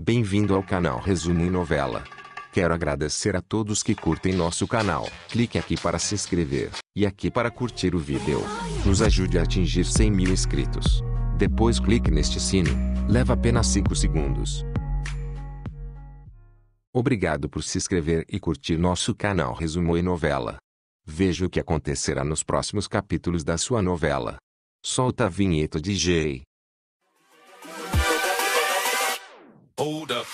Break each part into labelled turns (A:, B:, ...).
A: Bem-vindo ao canal Resumo e Novela. Quero agradecer a todos que curtem nosso canal. Clique aqui para se inscrever e aqui para curtir o vídeo. Nos ajude a atingir 100 mil inscritos. Depois clique neste sino. Leva apenas 5 segundos. Obrigado por se inscrever e curtir nosso canal Resumo e Novela. Veja o que acontecerá nos próximos capítulos da sua novela. Solta a vinheta DJ. Hold up.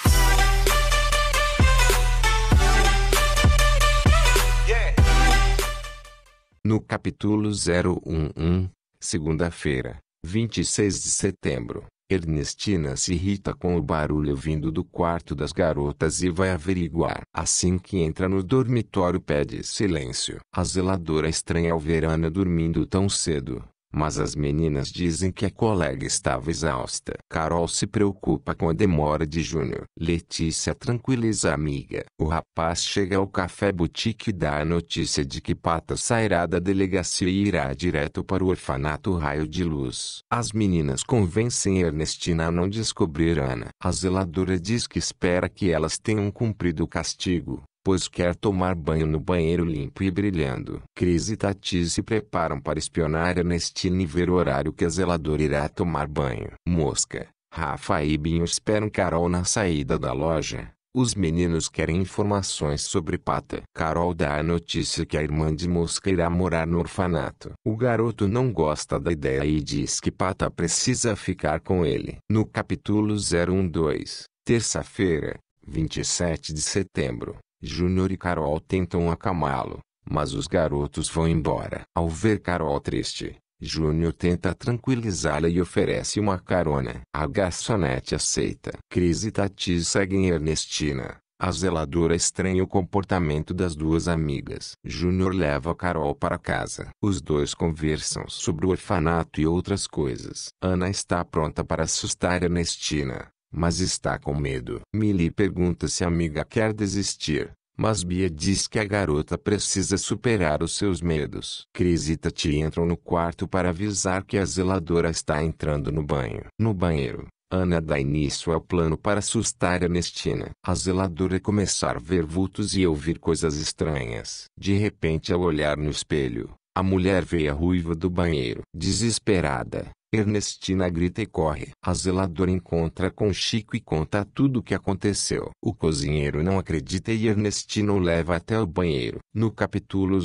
A: No capítulo 011, segunda-feira, 26 de setembro, Ernestina se irrita com o barulho vindo do quarto das garotas e vai averiguar. Assim que entra no dormitório, pede silêncio. A zeladora estranha ao ver Ana dormindo tão cedo mas as meninas dizem que a colega estava exausta. Carol se preocupa com a demora de Júnior. Letícia tranquiliza a amiga. O rapaz chega ao café boutique e dá a notícia de que Pata sairá da delegacia e irá direto para o orfanato Raio de Luz. As meninas convencem Ernestina a não descobrir Ana. A zeladora diz que espera que elas tenham cumprido o castigo pois quer tomar banho no banheiro limpo e brilhando. Cris e Tati se preparam para espionar Ernestine e ver o horário que a zeladora irá tomar banho. Mosca, Rafa e Binho esperam Carol na saída da loja. Os meninos querem informações sobre Pata. Carol dá a notícia que a irmã de Mosca irá morar no orfanato. O garoto não gosta da ideia e diz que Pata precisa ficar com ele. No capítulo 012, terça-feira, 27 de setembro, Júnior e Carol tentam acalmá-lo, mas os garotos vão embora. Ao ver Carol triste, Júnior tenta tranquilizá-la e oferece uma carona. A garçonete aceita. Cris e Tati seguem Ernestina. A zeladora estranha o comportamento das duas amigas. Júnior leva Carol para casa. Os dois conversam sobre o orfanato e outras coisas. Ana está pronta para assustar Ernestina mas está com medo. Milly pergunta se a amiga quer desistir, mas Bia diz que a garota precisa superar os seus medos. Cris e Tati entram no quarto para avisar que a zeladora está entrando no banho. No banheiro, Ana dá início ao plano para assustar Ernestina. A zeladora começar a ver vultos e ouvir coisas estranhas. De repente, ao olhar no espelho, a mulher vê a ruiva do banheiro. Desesperada, Ernestina grita e corre. A zeladora encontra com Chico e conta tudo o que aconteceu. O cozinheiro não acredita e Ernestina o leva até o banheiro. No capítulo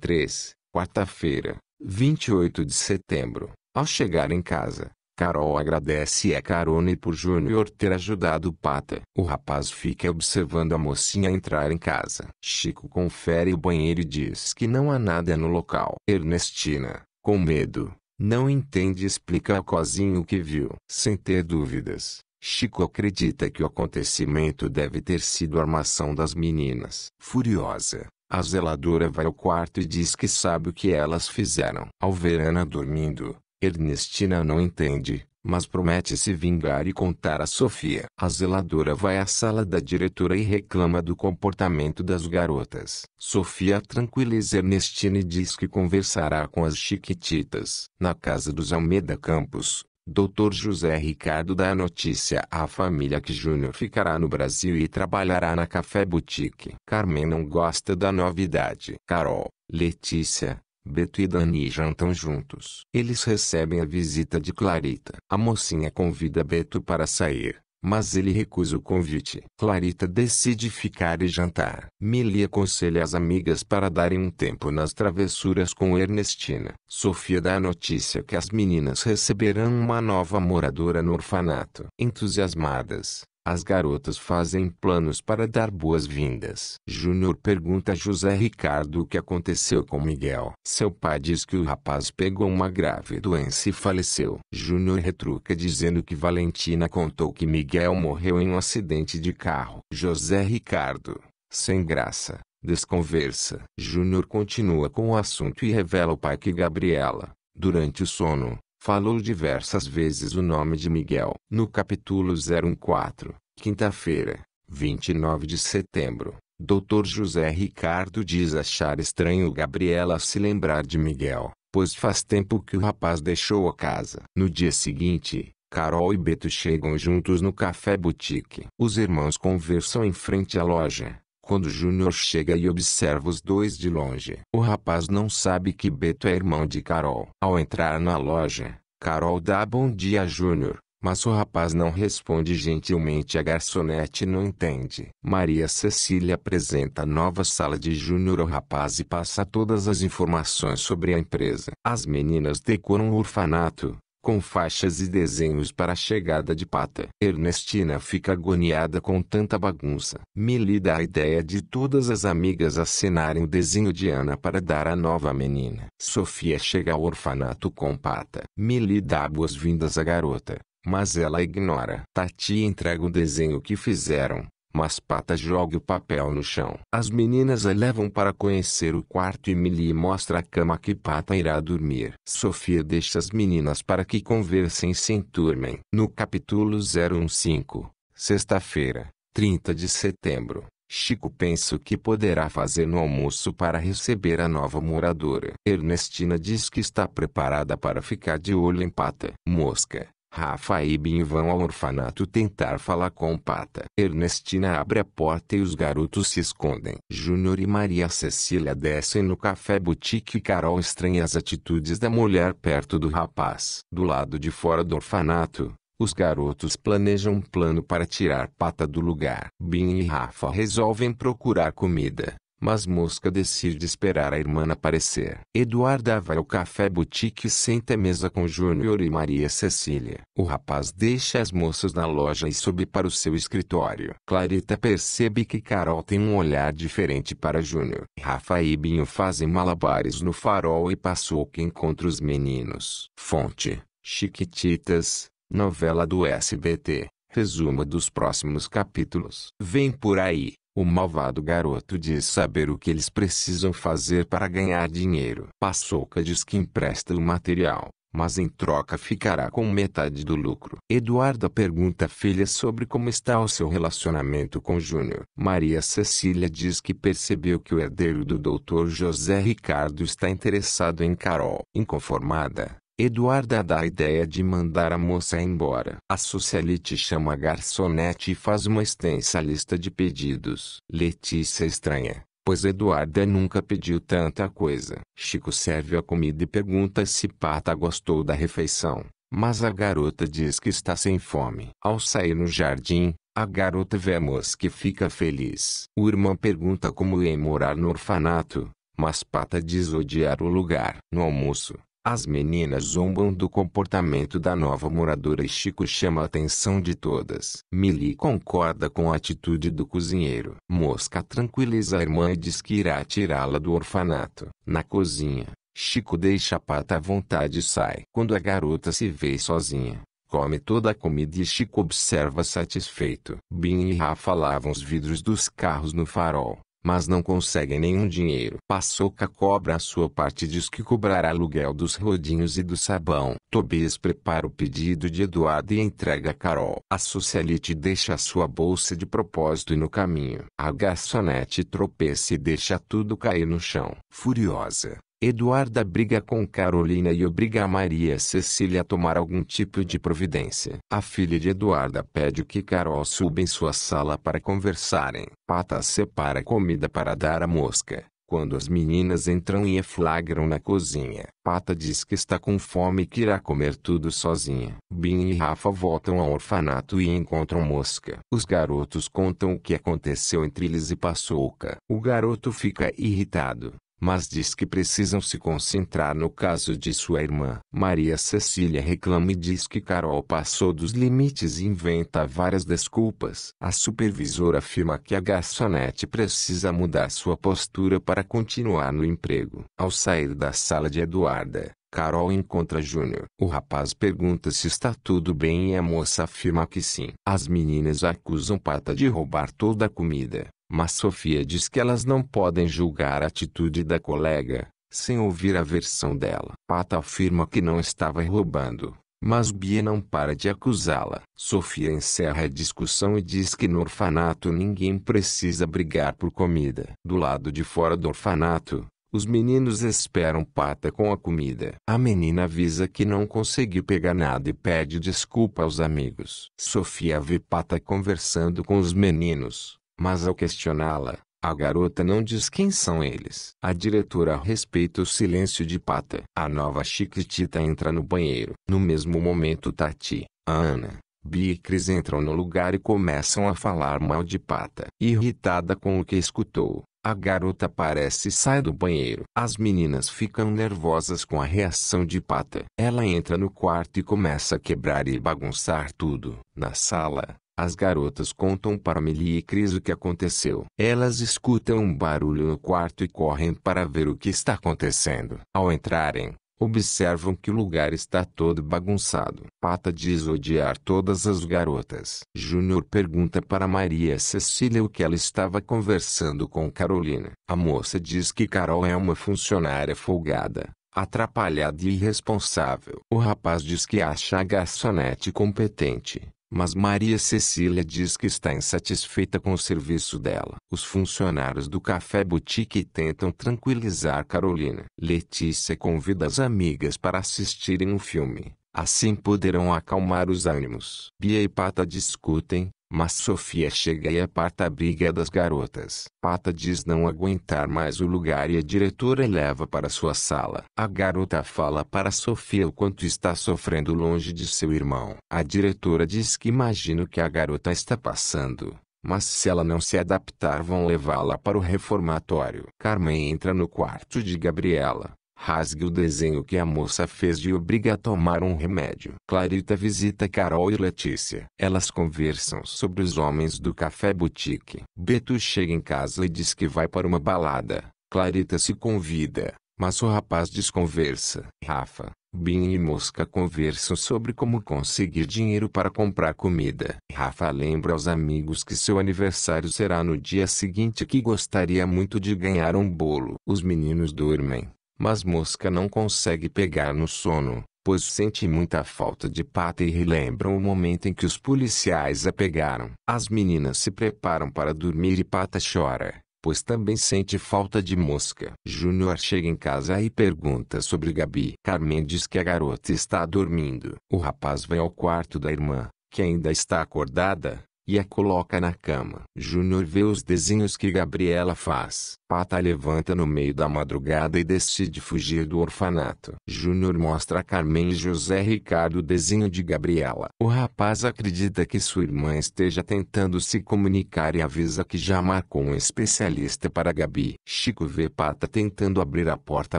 A: 013, quarta-feira, 28 de setembro, ao chegar em casa, Carol agradece a Carone por Júnior ter ajudado Pata. O rapaz fica observando a mocinha entrar em casa. Chico confere o banheiro e diz que não há nada no local. Ernestina, com medo, não entende e explica ao cozinho o que viu. Sem ter dúvidas, Chico acredita que o acontecimento deve ter sido armação das meninas. Furiosa, a zeladora vai ao quarto e diz que sabe o que elas fizeram. Ao ver Ana dormindo, Ernestina não entende mas promete se vingar e contar a Sofia. A zeladora vai à sala da diretora e reclama do comportamento das garotas. Sofia tranquiliza Ernestine e diz que conversará com as chiquititas. Na casa dos Almeida Campos, Dr. José Ricardo dá a notícia à família que Júnior ficará no Brasil e trabalhará na Café Boutique. Carmen não gosta da novidade. Carol, Letícia, Beto e Dani jantam juntos. Eles recebem a visita de Clarita. A mocinha convida Beto para sair, mas ele recusa o convite. Clarita decide ficar e jantar. Milly aconselha as amigas para darem um tempo nas travessuras com Ernestina. Sofia dá a notícia que as meninas receberão uma nova moradora no orfanato. Entusiasmadas, as garotas fazem planos para dar boas-vindas. Júnior pergunta a José Ricardo o que aconteceu com Miguel. Seu pai diz que o rapaz pegou uma grave doença e faleceu. Júnior retruca dizendo que Valentina contou que Miguel morreu em um acidente de carro. José Ricardo, sem graça, desconversa. Júnior continua com o assunto e revela ao pai que Gabriela, durante o sono, falou diversas vezes o nome de Miguel. No capítulo 014, quinta-feira, 29 de setembro, Dr. José Ricardo diz achar estranho Gabriela se lembrar de Miguel, pois faz tempo que o rapaz deixou a casa. No dia seguinte, Carol e Beto chegam juntos no Café Boutique. Os irmãos conversam em frente à loja. Quando Júnior chega e observa os dois de longe, o rapaz não sabe que Beto é irmão de Carol. Ao entrar na loja, Carol dá bom dia a Júnior, mas o rapaz não responde gentilmente. A garçonete não entende. Maria Cecília apresenta a nova sala de Júnior ao rapaz e passa todas as informações sobre a empresa. As meninas decoram o orfanato, com faixas e desenhos para a chegada de Pata. Ernestina fica agoniada com tanta bagunça. Milly dá a ideia de todas as amigas assinarem o desenho de Ana para dar à nova menina. Sofia chega ao orfanato com Pata. Milly dá boas-vindas à garota, mas ela ignora. Tati entrega o desenho que fizeram mas Pata joga o papel no chão. As meninas a levam para conhecer o quarto e Millie mostra a cama que Pata irá dormir. Sofia deixa as meninas para que conversem e se enturmem. No capítulo 015, sexta-feira, 30 de setembro, Chico pensa o que poderá fazer no almoço para receber a nova moradora. Ernestina diz que está preparada para ficar de olho em Pata. Mosca. Rafa e Bin vão ao orfanato tentar falar com Pata. Ernestina abre a porta e os garotos se escondem. Júnior e Maria Cecília descem no café boutique e Carol estranha as atitudes da mulher perto do rapaz. Do lado de fora do orfanato, os garotos planejam um plano para tirar Pata do lugar. Bin e Rafa resolvem procurar comida mas Mosca decide esperar a irmã aparecer. Eduarda vai ao café boutique e senta à mesa com Júnior e Maria Cecília. O rapaz deixa as moças na loja e sobe para o seu escritório. Clarita percebe que Carol tem um olhar diferente para Júnior. Rafa e Binho fazem malabares no farol e passou que encontra os meninos. Fonte: Chiquititas, novela do SBT. Resumo dos próximos capítulos. Vem por aí. O malvado garoto diz saber o que eles precisam fazer para ganhar dinheiro. Paçoca diz que empresta o material, mas em troca ficará com metade do lucro. Eduarda pergunta à filha sobre como está o seu relacionamento com Júnior. Maria Cecília diz que percebeu que o herdeiro do Dr. José Ricardo está interessado em Carol. Inconformada, Eduarda dá a ideia de mandar a moça embora. A socialite chama a garçonete e faz uma extensa lista de pedidos. Letícia é estranha, pois Eduarda nunca pediu tanta coisa. Chico serve a comida e pergunta se Pata gostou da refeição, mas a garota diz que está sem fome. Ao sair no jardim, a garota vê a moça que fica feliz. O irmão pergunta como ia é morar no orfanato, mas Pata diz odiar o lugar. No almoço, as meninas zombam do comportamento da nova moradora e Chico chama a atenção de todas. Mili concorda com a atitude do cozinheiro. Mosca tranquiliza a irmã e diz que irá tirá-la do orfanato. Na cozinha, Chico deixa a pata à vontade e sai. Quando a garota se vê sozinha, come toda a comida e Chico observa satisfeito. Bin e Rafa lavam os vidros dos carros no farol mas não conseguem nenhum dinheiro. Paçoca cobra a sua parte e diz que cobrará aluguel dos rodinhos e do sabão. Tobias prepara o pedido de Eduardo e entrega a Carol. A socialite deixa a sua bolsa de propósito e no caminho. A garçonete tropeça e deixa tudo cair no chão. Furiosa, Eduarda briga com Carolina e obriga a Maria Cecília a tomar algum tipo de providência. A filha de Eduarda pede que Carol suba em sua sala para conversarem. Pata separa comida para dar à mosca. Quando as meninas entram e a flagram na cozinha, Pata diz que está com fome e que irá comer tudo sozinha. Bin e Rafa voltam ao orfanato e encontram Mosca. Os garotos contam o que aconteceu entre eles e Paçoca. O garoto fica irritado mas diz que precisam se concentrar no caso de sua irmã. Maria Cecília reclama e diz que Carol passou dos limites e inventa várias desculpas. A supervisora afirma que a garçonete precisa mudar sua postura para continuar no emprego. Ao sair da sala de Eduarda, Carol encontra Júnior. O rapaz pergunta se está tudo bem e a moça afirma que sim. As meninas acusam Pata de roubar toda a comida. Mas Sofia diz que elas não podem julgar a atitude da colega, sem ouvir a versão dela. Pata afirma que não estava roubando, mas Bia não para de acusá-la. Sofia encerra a discussão e diz que no orfanato ninguém precisa brigar por comida. Do lado de fora do orfanato, os meninos esperam Pata com a comida. A menina avisa que não conseguiu pegar nada e pede desculpa aos amigos. Sofia vê Pata conversando com os meninos. Mas ao questioná-la, a garota não diz quem são eles. A diretora respeita o silêncio de Pata. A nova Chiquitita entra no banheiro. No mesmo momento Tati, Ana, Bi e Cris entram no lugar e começam a falar mal de Pata. Irritada com o que escutou, a garota parece e sai do banheiro. As meninas ficam nervosas com a reação de Pata. Ela entra no quarto e começa a quebrar e bagunçar tudo. Na sala, as garotas contam para Millie e Cris o que aconteceu. Elas escutam um barulho no quarto e correm para ver o que está acontecendo. Ao entrarem, observam que o lugar está todo bagunçado. Pata diz odiar todas as garotas. Júnior pergunta para Maria Cecília o que ela estava conversando com Carolina. A moça diz que Carol é uma funcionária folgada, atrapalhada e irresponsável. O rapaz diz que acha a garçonete competente, mas Maria Cecília diz que está insatisfeita com o serviço dela. Os funcionários do Café Boutique tentam tranquilizar Carolina. Letícia convida as amigas para assistirem um filme. Assim poderão acalmar os ânimos. Bia e Pata discutem, mas Sofia chega e aparta a briga das garotas. Pata diz não aguentar mais o lugar e a diretora leva para sua sala. A garota fala para Sofia o quanto está sofrendo longe de seu irmão. A diretora diz que imagina o que a garota está passando. Mas se ela não se adaptar vão levá-la para o reformatório. Carmen entra no quarto de Gabriela. Rasgue o desenho que a moça fez de obriga a tomar um remédio. Clarita visita Carol e Letícia. Elas conversam sobre os homens do café boutique. Beto chega em casa e diz que vai para uma balada. Clarita se convida, mas o rapaz desconversa. Rafa, Bin e Mosca conversam sobre como conseguir dinheiro para comprar comida. Rafa lembra aos amigos que seu aniversário será no dia seguinte e que gostaria muito de ganhar um bolo. Os meninos dormem. Mas Mosca não consegue pegar no sono, pois sente muita falta de pata e relembra o momento em que os policiais a pegaram. As meninas se preparam para dormir e Pata chora, pois também sente falta de Mosca. Júnior chega em casa e pergunta sobre Gabi. Carmen diz que a garota está dormindo. O rapaz vai ao quarto da irmã, que ainda está acordada, e a coloca na cama. Júnior vê os desenhos que Gabriela faz Pata levanta no meio da madrugada e decide fugir do orfanato. Júnior mostra a Carmen e José Ricardo o desenho de Gabriela. O rapaz acredita que sua irmã esteja tentando se comunicar e avisa que já marcou um especialista para Gabi. Chico vê Pata tentando abrir a porta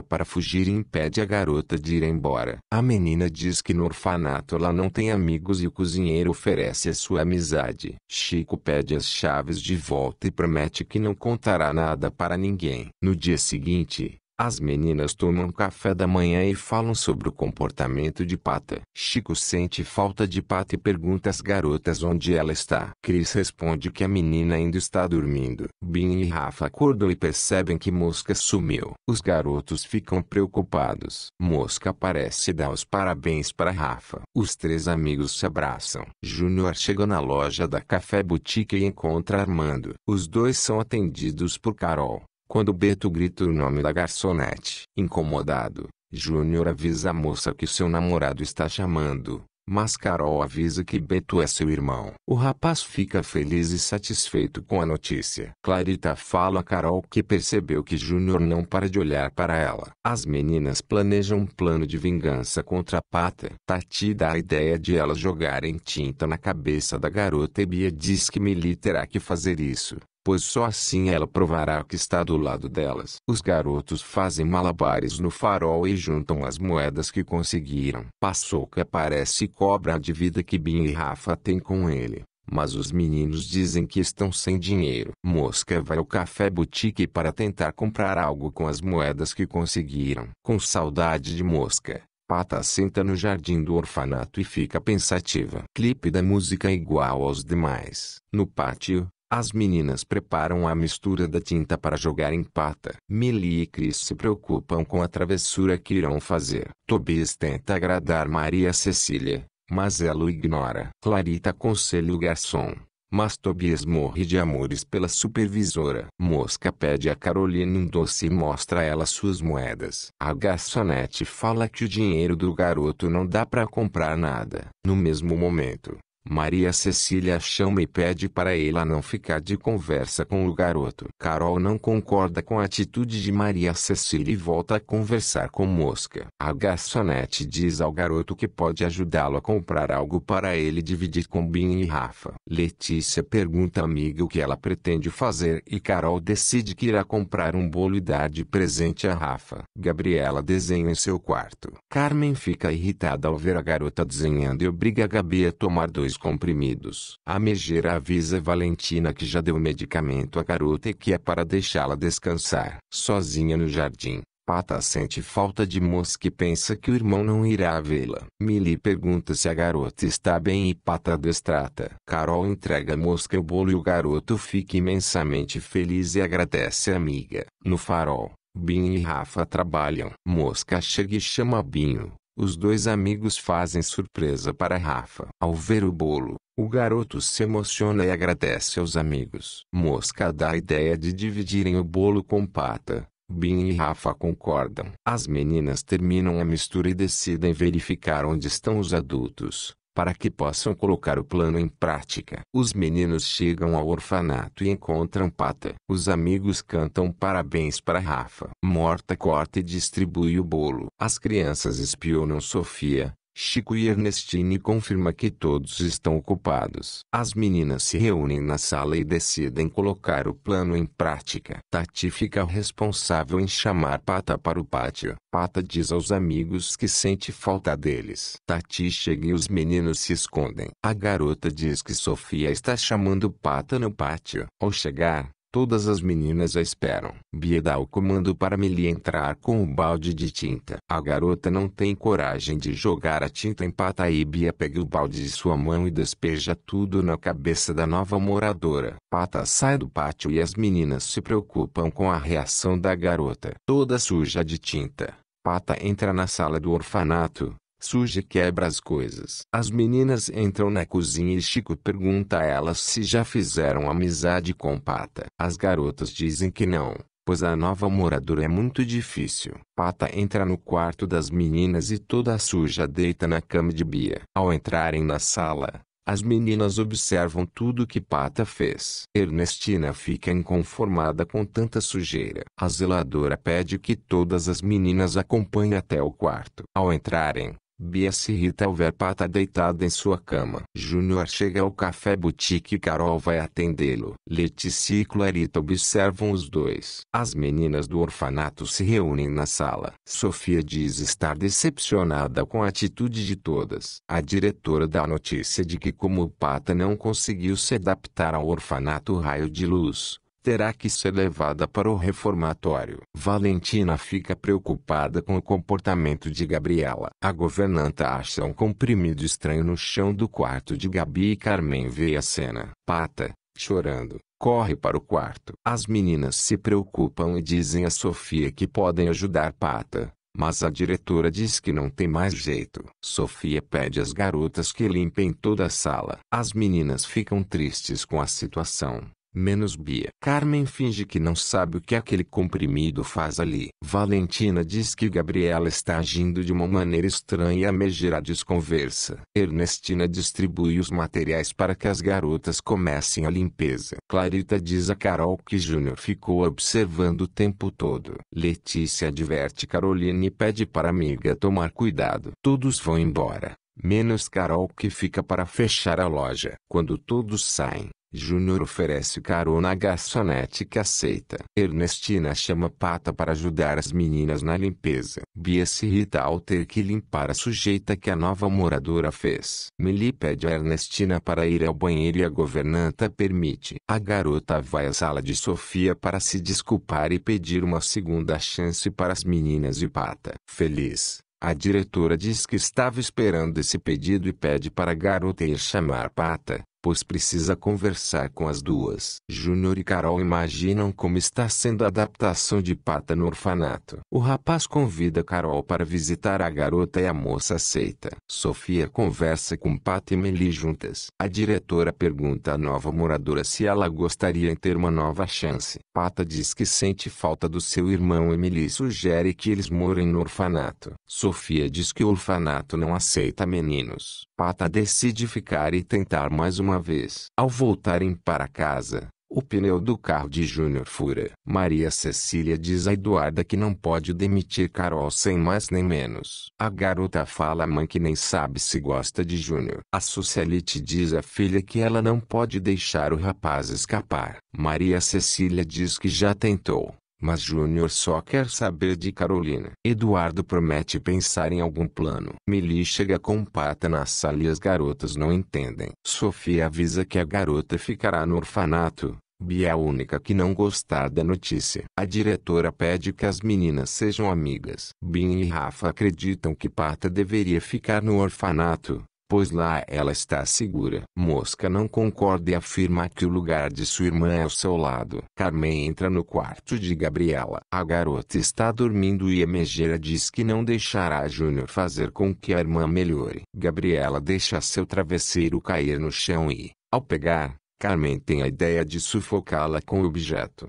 A: para fugir e impede a garota de ir embora. A menina diz que no orfanato ela não tem amigos e o cozinheiro oferece a sua amizade. Chico pede as chaves de volta e promete que não contará nada para ninguém. No dia seguinte, as meninas tomam café da manhã e falam sobre o comportamento de Pata. Chico sente falta de Pata e pergunta às garotas onde ela está. Cris responde que a menina ainda está dormindo. Bin e Rafa acordam e percebem que Mosca sumiu. Os garotos ficam preocupados. Mosca aparece e dá os parabéns para Rafa. Os três amigos se abraçam. Júnior chega na loja da Café Boutique e encontra Armando. Os dois são atendidos por Carol. Quando Beto grita o nome da garçonete, incomodado, Júnior avisa a moça que seu namorado está chamando, mas Carol avisa que Beto é seu irmão. O rapaz fica feliz e satisfeito com a notícia. Clarita fala a Carol que percebeu que Júnior não para de olhar para ela. As meninas planejam um plano de vingança contra Pata. Tati dá a ideia de elas jogarem tinta na cabeça da garota e Bia diz que Milly terá que fazer isso pois só assim ela provará que está do lado delas. Os garotos fazem malabares no farol e juntam as moedas que conseguiram. Paçoca aparece e cobra a dívida que Bin e Rafa têm com ele. Mas os meninos dizem que estão sem dinheiro. Mosca vai ao café boutique para tentar comprar algo com as moedas que conseguiram. Com saudade de Mosca, Pata senta no jardim do orfanato e fica pensativa. Clipe da música é igual aos demais. No pátio, as meninas preparam a mistura da tinta para jogar em pata. Millie e Chris se preocupam com a travessura que irão fazer. Tobias tenta agradar Maria Cecília, mas ela o ignora. Clarita aconselha o garçom, mas Tobias morre de amores pela supervisora. Mosca pede a Caroline um doce e mostra a ela suas moedas. A garçonete fala que o dinheiro do garoto não dá para comprar nada. No mesmo momento, Maria Cecília chama e pede para ela não ficar de conversa com o garoto. Carol não concorda com a atitude de Maria Cecília e volta a conversar com Mosca. A garçonete diz ao garoto que pode ajudá-lo a comprar algo para ele dividir com Bin e Rafa. Letícia pergunta à amiga o que ela pretende fazer e Carol decide que irá comprar um bolo e dar de presente a Rafa. Gabriela desenha em seu quarto. Carmen fica irritada ao ver a garota desenhando e obriga a Gabi a tomar dois comprimidos. A Megera avisa Valentina que já deu medicamento à garota e que é para deixá-la descansar. Sozinha no jardim, Pata sente falta de Mosca e pensa que o irmão não irá vê-la. Milly pergunta se a garota está bem e Pata destrata. Carol entrega a Mosca o bolo e o garoto fica imensamente feliz e agradece a amiga. No farol, Binho e Rafa trabalham. Mosca chega e chama Binho. Os dois amigos fazem surpresa para Rafa. Ao ver o bolo, o garoto se emociona e agradece aos amigos. Mosca dá a ideia de dividirem o bolo com Pata. Bin e Rafa concordam. As meninas terminam a mistura e decidem verificar onde estão os adultos para que possam colocar o plano em prática. Os meninos chegam ao orfanato e encontram Pata. Os amigos cantam parabéns para Rafa. Morta corta e distribui o bolo. As crianças espionam Sofia, Chico e Ernestine confirma que todos estão ocupados. As meninas se reúnem na sala e decidem colocar o plano em prática. Tati fica responsável em chamar Pata para o pátio. Pata diz aos amigos que sente falta deles. Tati chega e os meninos se escondem. A garota diz que Sofia está chamando Pata no pátio. Ao chegar, Todas as meninas a esperam. Bia dá o comando para Millie entrar com o balde de tinta. A garota não tem coragem de jogar a tinta em pata e Bia pega o balde de sua mão e despeja tudo na cabeça da nova moradora. Pata sai do pátio e as meninas se preocupam com a reação da garota, toda suja de tinta. Pata entra na sala do orfanato, Suja e quebra as coisas. As meninas entram na cozinha e Chico pergunta a elas se já fizeram amizade com Pata. As garotas dizem que não, pois a nova moradora é muito difícil. Pata entra no quarto das meninas e toda suja deita na cama de Bia. Ao entrarem na sala, as meninas observam tudo que Pata fez. Ernestina fica inconformada com tanta sujeira. A zeladora pede que todas as meninas acompanhem até o quarto. Ao entrarem, Bia se irrita ao ver Pata deitada em sua cama. Júnior chega ao café boutique e Carol vai atendê-lo. Letícia e Clarita observam os dois. As meninas do orfanato se reúnem na sala. Sofia diz estar decepcionada com a atitude de todas. A diretora dá notícia de que como Pata não conseguiu se adaptar ao orfanato Raio de Luz, terá que ser levada para o reformatório. Valentina fica preocupada com o comportamento de Gabriela. A governanta acha um comprimido estranho no chão do quarto de Gabi e Carmen vê a cena. Pata, chorando, corre para o quarto. As meninas se preocupam e dizem a Sofia que podem ajudar Pata. Mas a diretora diz que não tem mais jeito. Sofia pede às garotas que limpem toda a sala. As meninas ficam tristes com a situação. Menos Bia. Carmen finge que não sabe o que aquele comprimido faz ali. Valentina diz que Gabriela está agindo de uma maneira estranha e gera desconversa. Ernestina distribui os materiais para que as garotas comecem a limpeza. Clarita diz a Carol que Júnior ficou observando o tempo todo. Letícia adverte Carolina e pede para a amiga tomar cuidado. Todos vão embora menos Carol que fica para fechar a loja. Quando todos saem, Júnior oferece carona à garçonete que aceita. Ernestina chama Pata para ajudar as meninas na limpeza. Bia se irrita ao ter que limpar a sujeita que a nova moradora fez. Mili pede a Ernestina para ir ao banheiro e a governanta permite. A garota vai à sala de Sofia para se desculpar e pedir uma segunda chance para as meninas e Pata. Feliz. A diretora diz que estava esperando esse pedido e pede para a garota ir chamar Pata pois precisa conversar com as duas. Júnior e Carol imaginam como está sendo a adaptação de Pata no orfanato. O rapaz convida Carol para visitar a garota e a moça aceita. Sofia conversa com Pata e Meli juntas. A diretora pergunta à nova moradora se ela gostaria de ter uma nova chance. Pata diz que sente falta do seu irmão e sugere que eles morem no orfanato. Sofia diz que o orfanato não aceita meninos. Pata decide ficar e tentar mais uma uma vez. Ao voltarem para casa, o pneu do carro de Júnior fura. Maria Cecília diz a Eduarda que não pode demitir Carol sem mais nem menos. A garota fala à mãe que nem sabe se gosta de Júnior. A socialite diz à filha que ela não pode deixar o rapaz escapar. Maria Cecília diz que já tentou, mas Júnior só quer saber de Carolina. Eduardo promete pensar em algum plano. Mili chega com pata na sala e as garotas não entendem. Sofia avisa que a garota ficará no orfanato. Bia é a única que não gostar da notícia. A diretora pede que as meninas sejam amigas. Bin e Rafa acreditam que Pata deveria ficar no orfanato, pois lá ela está segura. Mosca não concorda e afirma que o lugar de sua irmã é ao seu lado. Carmen entra no quarto de Gabriela. A garota está dormindo e a megeira diz que não deixará Júnior fazer com que a irmã melhore. Gabriela deixa seu travesseiro cair no chão e, ao pegar, Carmen tem a ideia de sufocá-la com o objeto.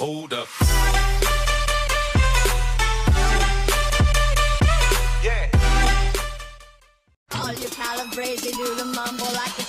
A: Hold up. crazy, do the mumble like